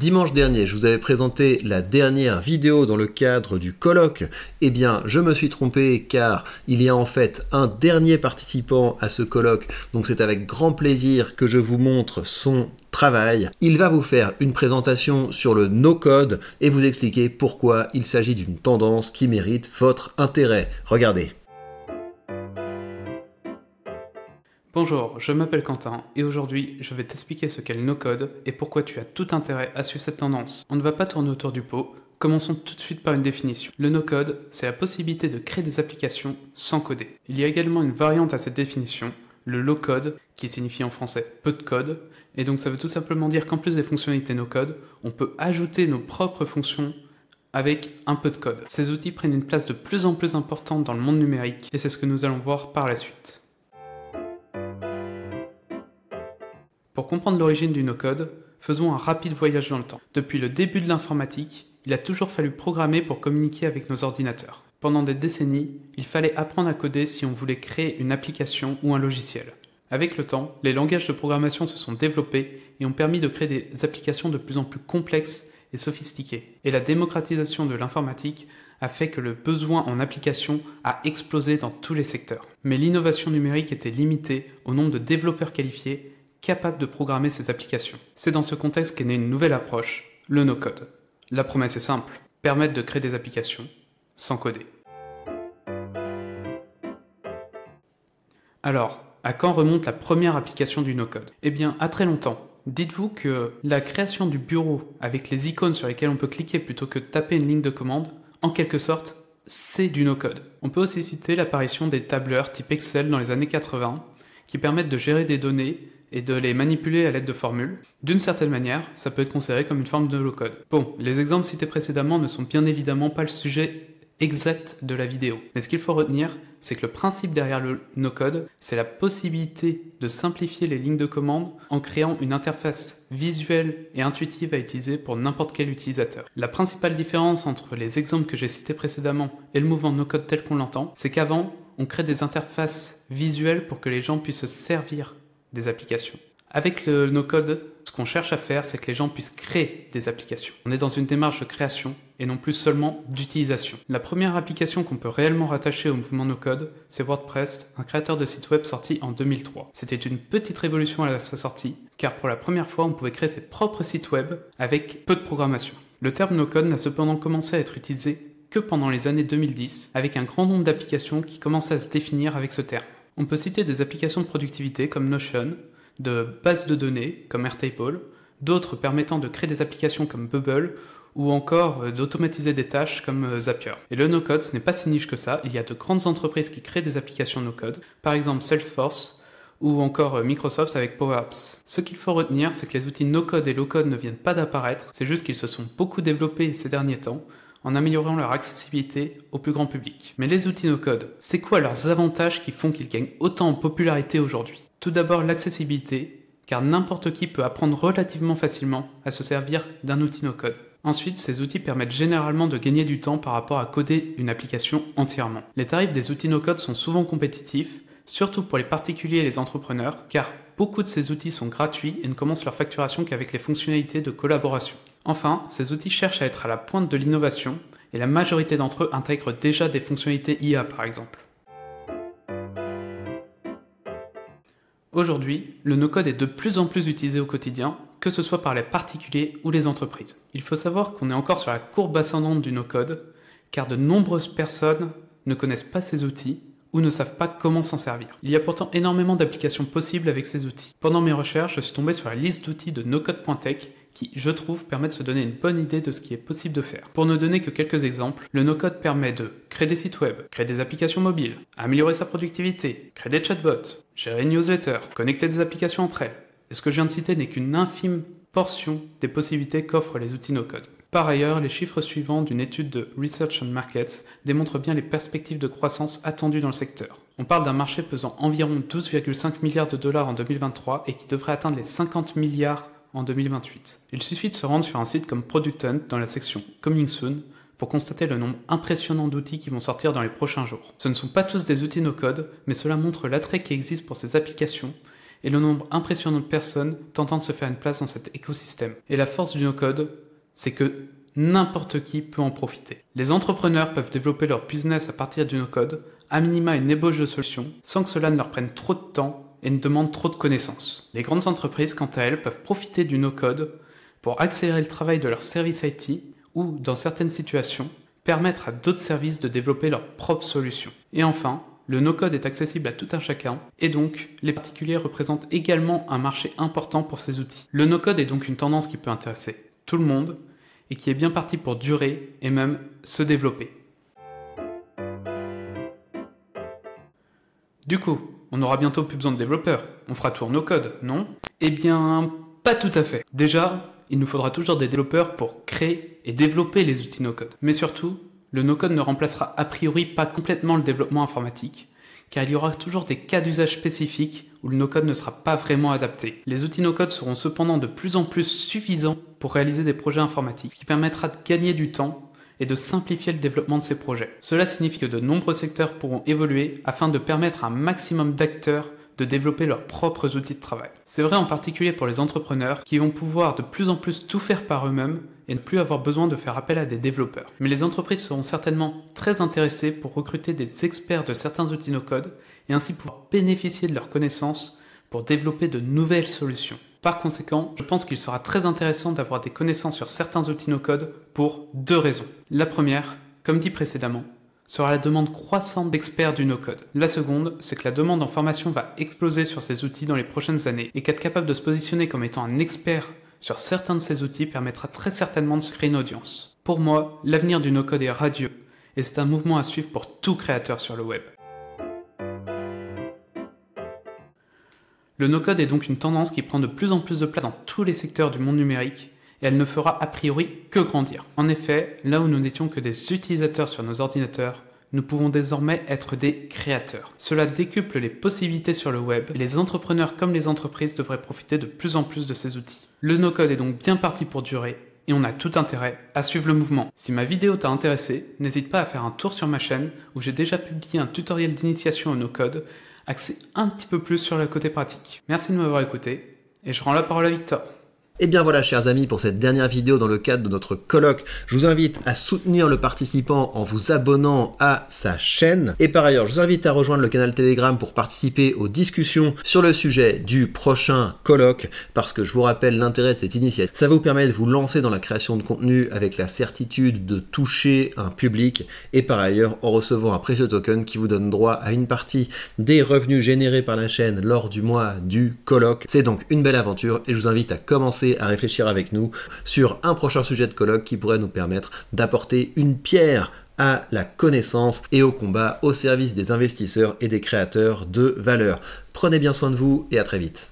Dimanche dernier, je vous avais présenté la dernière vidéo dans le cadre du colloque. Eh bien, je me suis trompé car il y a en fait un dernier participant à ce colloque. Donc c'est avec grand plaisir que je vous montre son travail. Il va vous faire une présentation sur le no-code et vous expliquer pourquoi il s'agit d'une tendance qui mérite votre intérêt. Regardez. Bonjour, je m'appelle Quentin et aujourd'hui je vais t'expliquer ce qu'est le no-code et pourquoi tu as tout intérêt à suivre cette tendance. On ne va pas tourner autour du pot, commençons tout de suite par une définition. Le no-code, c'est la possibilité de créer des applications sans coder. Il y a également une variante à cette définition, le low-code, qui signifie en français peu de code, et donc ça veut tout simplement dire qu'en plus des fonctionnalités no-code, on peut ajouter nos propres fonctions avec un peu de code. Ces outils prennent une place de plus en plus importante dans le monde numérique et c'est ce que nous allons voir par la suite. Pour comprendre l'origine du no-code, faisons un rapide voyage dans le temps. Depuis le début de l'informatique, il a toujours fallu programmer pour communiquer avec nos ordinateurs. Pendant des décennies, il fallait apprendre à coder si on voulait créer une application ou un logiciel. Avec le temps, les langages de programmation se sont développés et ont permis de créer des applications de plus en plus complexes et sophistiquées. Et la démocratisation de l'informatique a fait que le besoin en applications a explosé dans tous les secteurs. Mais l'innovation numérique était limitée au nombre de développeurs qualifiés capable de programmer ses applications. C'est dans ce contexte qu'est née une nouvelle approche, le no-code. La promesse est simple, permettre de créer des applications sans coder. Alors, à quand remonte la première application du no-code Eh bien, à très longtemps. Dites-vous que la création du bureau avec les icônes sur lesquelles on peut cliquer plutôt que taper une ligne de commande, en quelque sorte, c'est du no-code. On peut aussi citer l'apparition des tableurs type Excel dans les années 80 qui permettent de gérer des données et de les manipuler à l'aide de formules. D'une certaine manière, ça peut être considéré comme une forme de low-code. Bon, les exemples cités précédemment ne sont bien évidemment pas le sujet exact de la vidéo. Mais ce qu'il faut retenir, c'est que le principe derrière le no-code, c'est la possibilité de simplifier les lignes de commande en créant une interface visuelle et intuitive à utiliser pour n'importe quel utilisateur. La principale différence entre les exemples que j'ai cités précédemment et le mouvement no-code tel qu'on l'entend, c'est qu'avant, on crée des interfaces visuelles pour que les gens puissent se servir des applications. Avec le no-code, ce qu'on cherche à faire, c'est que les gens puissent créer des applications. On est dans une démarche de création et non plus seulement d'utilisation. La première application qu'on peut réellement rattacher au mouvement no-code, c'est WordPress, un créateur de sites web sorti en 2003. C'était une petite révolution à sa sortie, car pour la première fois, on pouvait créer ses propres sites web avec peu de programmation. Le terme no-code n'a cependant commencé à être utilisé que pendant les années 2010, avec un grand nombre d'applications qui commençaient à se définir avec ce terme. On peut citer des applications de productivité comme Notion, de bases de données comme Airtable, d'autres permettant de créer des applications comme Bubble ou encore euh, d'automatiser des tâches comme euh, Zapier. Et le no-code, ce n'est pas si niche que ça, il y a de grandes entreprises qui créent des applications no-code, par exemple Salesforce ou encore euh, Microsoft avec Power Apps. Ce qu'il faut retenir, c'est que les outils no-code et low-code ne viennent pas d'apparaître, c'est juste qu'ils se sont beaucoup développés ces derniers temps, en améliorant leur accessibilité au plus grand public. Mais les outils no-code, c'est quoi leurs avantages qui font qu'ils gagnent autant en popularité aujourd'hui Tout d'abord l'accessibilité, car n'importe qui peut apprendre relativement facilement à se servir d'un outil no-code. Ensuite, ces outils permettent généralement de gagner du temps par rapport à coder une application entièrement. Les tarifs des outils no-code sont souvent compétitifs, surtout pour les particuliers et les entrepreneurs, car beaucoup de ces outils sont gratuits et ne commencent leur facturation qu'avec les fonctionnalités de collaboration. Enfin, ces outils cherchent à être à la pointe de l'innovation et la majorité d'entre eux intègrent déjà des fonctionnalités IA par exemple. Aujourd'hui, le no-code est de plus en plus utilisé au quotidien, que ce soit par les particuliers ou les entreprises. Il faut savoir qu'on est encore sur la courbe ascendante du no-code, car de nombreuses personnes ne connaissent pas ces outils ou ne savent pas comment s'en servir. Il y a pourtant énormément d'applications possibles avec ces outils. Pendant mes recherches, je suis tombé sur la liste d'outils de NoCode.tech qui, je trouve, permet de se donner une bonne idée de ce qui est possible de faire. Pour ne donner que quelques exemples, le no-code permet de créer des sites web, créer des applications mobiles, améliorer sa productivité, créer des chatbots, gérer une newsletter, connecter des applications entre elles. Et ce que je viens de citer n'est qu'une infime portion des possibilités qu'offrent les outils no-code. Par ailleurs, les chiffres suivants d'une étude de Research and Markets démontrent bien les perspectives de croissance attendues dans le secteur. On parle d'un marché pesant environ 12,5 milliards de dollars en 2023 et qui devrait atteindre les 50 milliards en 2028. Il suffit de se rendre sur un site comme Product Hunt dans la section Coming Soon pour constater le nombre impressionnant d'outils qui vont sortir dans les prochains jours. Ce ne sont pas tous des outils no-code, mais cela montre l'attrait qui existe pour ces applications et le nombre impressionnant de personnes tentant de se faire une place dans cet écosystème. Et la force du no-code, c'est que n'importe qui peut en profiter. Les entrepreneurs peuvent développer leur business à partir du no-code, à minima une ébauche de solution, sans que cela ne leur prenne trop de temps et ne demande trop de connaissances. Les grandes entreprises, quant à elles, peuvent profiter du no-code pour accélérer le travail de leur service IT ou, dans certaines situations, permettre à d'autres services de développer leurs propres solutions. Et enfin, le no-code est accessible à tout un chacun, et donc les particuliers représentent également un marché important pour ces outils. Le no-code est donc une tendance qui peut intéresser tout le monde, et qui est bien partie pour durer et même se développer. Du coup, on aura bientôt plus besoin de développeurs. On fera tout en no-code, non Eh bien, pas tout à fait. Déjà, il nous faudra toujours des développeurs pour créer et développer les outils no-code. Mais surtout, le no-code ne remplacera a priori pas complètement le développement informatique, car il y aura toujours des cas d'usage spécifiques où le no-code ne sera pas vraiment adapté. Les outils no-code seront cependant de plus en plus suffisants pour réaliser des projets informatiques, ce qui permettra de gagner du temps et de simplifier le développement de ces projets. Cela signifie que de nombreux secteurs pourront évoluer afin de permettre à un maximum d'acteurs de développer leurs propres outils de travail. C'est vrai en particulier pour les entrepreneurs qui vont pouvoir de plus en plus tout faire par eux-mêmes et ne plus avoir besoin de faire appel à des développeurs. Mais les entreprises seront certainement très intéressées pour recruter des experts de certains outils no-code et ainsi pouvoir bénéficier de leurs connaissances pour développer de nouvelles solutions. Par conséquent, je pense qu'il sera très intéressant d'avoir des connaissances sur certains outils no-code pour deux raisons. La première, comme dit précédemment, sera la demande croissante d'experts du no-code. La seconde, c'est que la demande en formation va exploser sur ces outils dans les prochaines années et qu'être capable de se positionner comme étant un expert sur certains de ces outils permettra très certainement de se créer une audience. Pour moi, l'avenir du no-code est radieux et c'est un mouvement à suivre pour tout créateur sur le web. Le no-code est donc une tendance qui prend de plus en plus de place dans tous les secteurs du monde numérique et elle ne fera a priori que grandir. En effet, là où nous n'étions que des utilisateurs sur nos ordinateurs, nous pouvons désormais être des créateurs. Cela décuple les possibilités sur le web et les entrepreneurs comme les entreprises devraient profiter de plus en plus de ces outils. Le no-code est donc bien parti pour durer et on a tout intérêt à suivre le mouvement. Si ma vidéo t'a intéressé, n'hésite pas à faire un tour sur ma chaîne où j'ai déjà publié un tutoriel d'initiation au no-code axé un petit peu plus sur le côté pratique. Merci de m'avoir écouté et je rends la parole à Victor. Et eh bien voilà, chers amis, pour cette dernière vidéo dans le cadre de notre colloque, je vous invite à soutenir le participant en vous abonnant à sa chaîne. Et par ailleurs, je vous invite à rejoindre le canal Telegram pour participer aux discussions sur le sujet du prochain colloque, parce que je vous rappelle l'intérêt de cette initiative. Ça vous permet de vous lancer dans la création de contenu avec la certitude de toucher un public, et par ailleurs en recevant un précieux token qui vous donne droit à une partie des revenus générés par la chaîne lors du mois du colloque. C'est donc une belle aventure, et je vous invite à commencer à réfléchir avec nous sur un prochain sujet de colloque qui pourrait nous permettre d'apporter une pierre à la connaissance et au combat au service des investisseurs et des créateurs de valeur. Prenez bien soin de vous et à très vite.